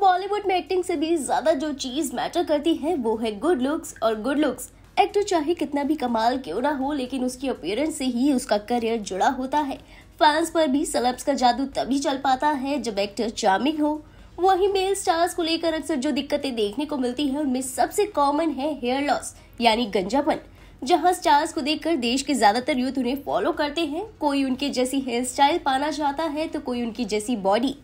बॉलीवुड में एक्टिंग से भी ज्यादा जो चीज मैटर करती है वो है गुड लुक्स और गुड लुक्स एक्टर चाहे कितना भी कमाल क्यों ना हो लेकिन उसकी अपीयरेंस से ही उसका करियर जुड़ा होता है फैंस पर भी सलब्स का जादू तभी चल पाता है जब एक्टर चार्मिंग हो वही मेल स्टार्स को लेकर अक्सर जो दिक्कतें देखने को मिलती है उनमें सबसे कॉमन है हेयर लॉस यानी गंजापन जहां स्टार्स को देखकर देश के ज्यादातर यूथ उन्हें फॉलो करते हैं कोई उनके जैसी हेयर स्टाइल पाना चाहता है तो कोई उनकी जैसी बॉडी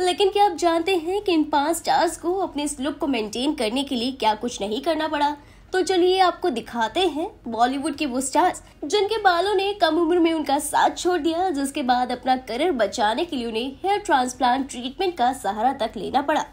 लेकिन क्या आप जानते हैं कि इन पांच स्टार्स को अपने इस लुक को मेंटेन करने के लिए क्या कुछ नहीं करना पड़ा तो चलिए आपको दिखाते हैं बॉलीवुड के वो स्टार्स जिनके बालों ने कम उम्र में उनका साथ छोड़ दिया जिसके बाद अपना करियर बचाने के लिए उन्हें हेयर ट्रांसप्लांट ट्रीटमेंट का सहारा तक लेना पड़ा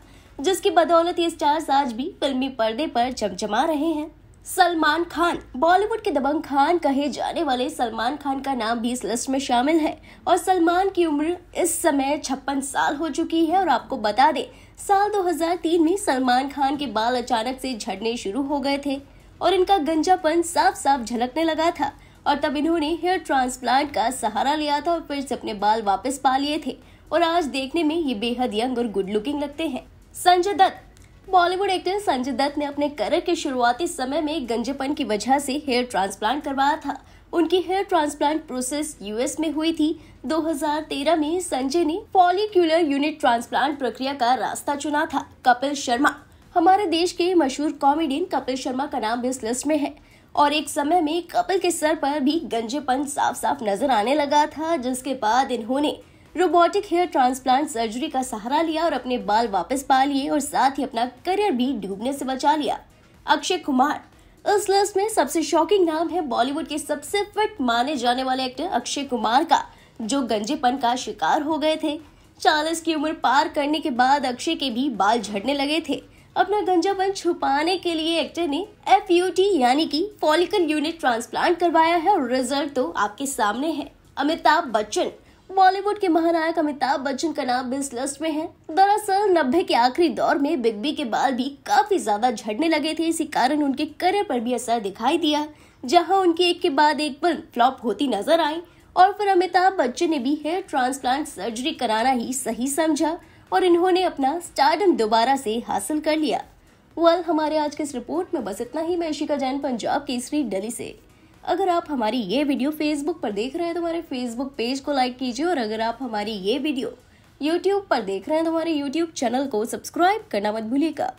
जिसकी बदौलत ये स्टार्स आज भी फिल्मी पर्दे पर जमजमा रहे हैं सलमान खान बॉलीवुड के दबंग खान कहे जाने वाले सलमान खान का नाम भी इस लिस्ट में शामिल है और सलमान की उम्र इस समय छप्पन साल हो चुकी है और आपको बता दें साल 2003 में सलमान खान के बाल अचानक से झड़ने शुरू हो गए थे और इनका गंजापन साफ साफ झलकने लगा था और तब इन्होंने हेयर ट्रांसप्लांट का सहारा लिया था और फिर से अपने बाल वापस पा लिए थे और आज देखने में ये बेहद यंग और गुड लुकिंग लगते हैं संजय दत्त बॉलीवुड एक्टर संजय दत्त ने अपने करियर के शुरुआती समय में गंजेपन की वजह से हेयर ट्रांसप्लांट करवाया था उनकी हेयर ट्रांसप्लांट प्रोसेस यूएस में हुई थी 2013 में संजय ने पॉलिक्यूलर यूनिट ट्रांसप्लांट प्रक्रिया का रास्ता चुना था कपिल शर्मा हमारे देश के मशहूर कॉमेडियन कपिल शर्मा का नाम भी इस लिस्ट में है और एक समय में कपिल के सर पर भी गंजेपन साफ साफ नजर आने लगा था जिसके बाद इन्होंने रोबोटिक हेयर ट्रांसप्लांट सर्जरी का सहारा लिया और अपने बाल वापस पा लिए और साथ ही अपना करियर भी डूबने से बचा लिया अक्षय कुमार इस लिस्ट में सबसे शॉकिंग नाम है बॉलीवुड के सबसे फिट माने जाने वाले एक्टर अक्षय कुमार का जो गंजेपन का शिकार हो गए थे चालीस की उम्र पार करने के बाद अक्षय के भी बाल झड़ने लगे थे अपना गंजापन छुपाने के लिए एक्टर ने एफ यानी कि फॉलिकल यूनिट ट्रांसप्लांट करवाया है और रिजल्ट तो आपके सामने है अमिताभ बच्चन बॉलीवुड के महानायक अमिताभ बच्चन का नाम इस लिस्ट में है दरअसल नब्बे के आखिरी दौर में बिग बी के बाल भी काफी ज्यादा झड़ने लगे थे इसी कारण उनके करियर पर भी असर दिखाई दिया जहां उनकी एक के बाद एक फिल्म फ्लॉप होती नजर आई और फिर अमिताभ बच्चन ने भी हेयर ट्रांसप्लांट सर्जरी कराना ही सही समझा और इन्होंने अपना स्टार्डम दोबारा से हासिल कर लिया वेल well, हमारे आज की इस रिपोर्ट में बस इतना ही मैं ऋषिका जैन पंजाब केसरी दिल्ली से अगर आप हमारी ये वीडियो फेसबुक पर देख रहे हैं तो हमारे फेसबुक पेज को लाइक कीजिए और अगर आप हमारी ये वीडियो यूट्यूब पर देख रहे हैं तो हमारे यूट्यूब चैनल को सब्सक्राइब करना मत भूलिएगा